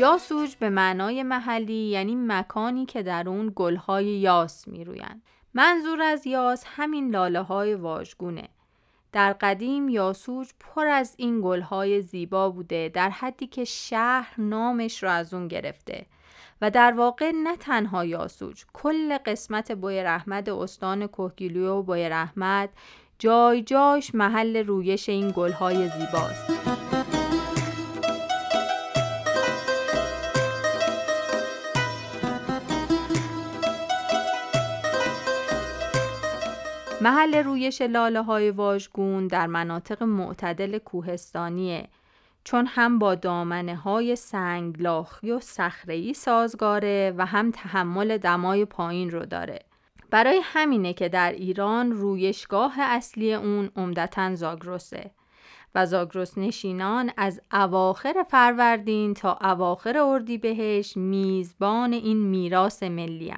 یاسوج به معنای محلی یعنی مکانی که در اون گلهای یاس می روین منظور از یاس همین لاله های واژگونه. در قدیم یاسوج پر از این گلهای زیبا بوده در حدی که شهر نامش را از اون گرفته و در واقع نه تنها یاسوج کل قسمت بوی رحمت استان کوهگیلوی و بوی رحمت جای جایش محل رویش این گلهای زیباست. محل رویش لاله های واژگون در مناطق معتدل کوهستانیه چون هم با دامنه های سنگلاخی و صخره‌ای سازگاره و هم تحمل دمای پایین رو داره. برای همینه که در ایران رویشگاه اصلی اون عمدتا زاگرسه و زاگرس نشینان از اواخر فروردین تا اواخر اردیبهشت میزبان این میراث ملی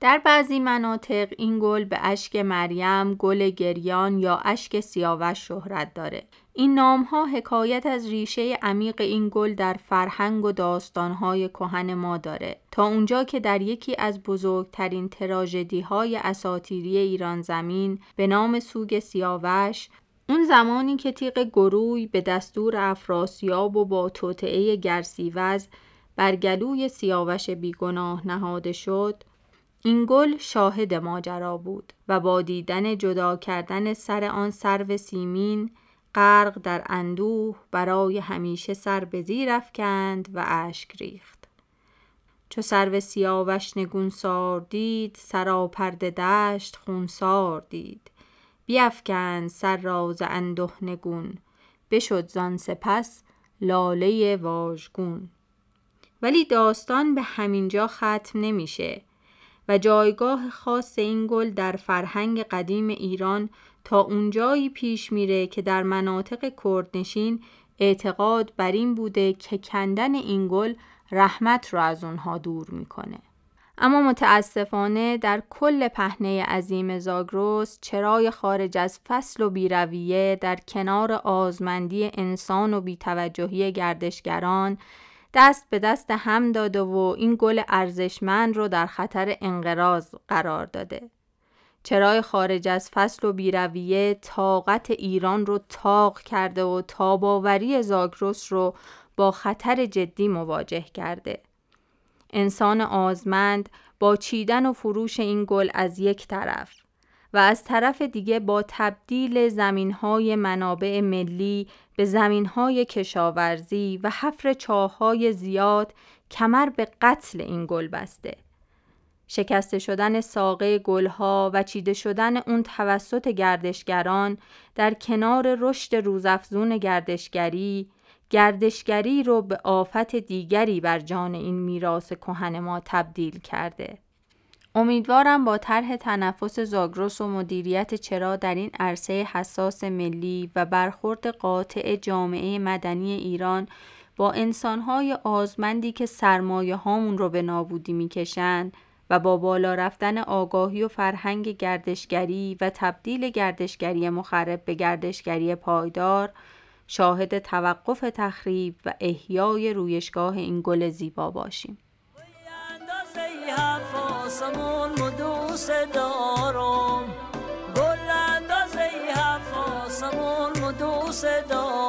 در بعضی مناطق این گل به اشک مریم، گل گریان یا اشک سیاوش شهرت داره. این نام ها حکایت از ریشه عمیق این گل در فرهنگ و داستانهای کهن ما داره تا اونجا که در یکی از بزرگترین تراژدی های اساتیری ایران زمین به نام سوگ سیاوش اون زمانی که تیغ گروی به دستور افراسیاب و با توطعه گرسیوز بر گلوی سیاوش بیگناه نهاده شد این گل شاهد ماجرا بود و با دیدن جدا کردن سر آن سرو سیمین غرق در اندوه برای همیشه سر به زیر افکند و اشک ریخت چو سرو سیاوش نگونسار دید سراپرده دشت خونسار دید بیافکند سر راز اندوه نگون بشد زان سپس لاله واژگون ولی داستان به همینجا ختم نمیشه و جایگاه خاص این گل در فرهنگ قدیم ایران تا اونجایی پیش میره که در مناطق کردنشین اعتقاد بر این بوده که کندن این گل رحمت را از اونها دور میکنه. اما متاسفانه در کل پهنه عظیم زاگروس چرای خارج از فصل و بیرویه در کنار آزمندی انسان و بیتوجهی گردشگران دست به دست هم داده و این گل ارزشمند رو در خطر انقراض قرار داده. چرای خارج از فصل و بیرویه طاقت ایران رو تاق کرده و تاباوری زاگروس رو با خطر جدی مواجه کرده. انسان آزمند با چیدن و فروش این گل از یک طرف و از طرف دیگه با تبدیل های منابع ملی به های کشاورزی و حفر چاههای زیاد کمر به قتل این گل بسته. شکسته شدن ساقه گلها و چیده شدن اون توسط گردشگران در کنار رشد روزافزون گردشگری گردشگری رو به آفت دیگری بر جان این میراث کهن ما تبدیل کرده. امیدوارم با طرح تنفس زاگروس و مدیریت چرا در این عرصه حساس ملی و برخورد قاطع جامعه مدنی ایران با انسانهای آزمندی که سرمایه هامون رو به نابودی میکشند و با بالا رفتن آگاهی و فرهنگ گردشگری و تبدیل گردشگری مخرب به گردشگری پایدار شاهد توقف تخریب و احیای رویشگاه این گل زیبا باشیم. آسمون مو دوست دارم گل اندازه هفت آسمون مو دوست دارم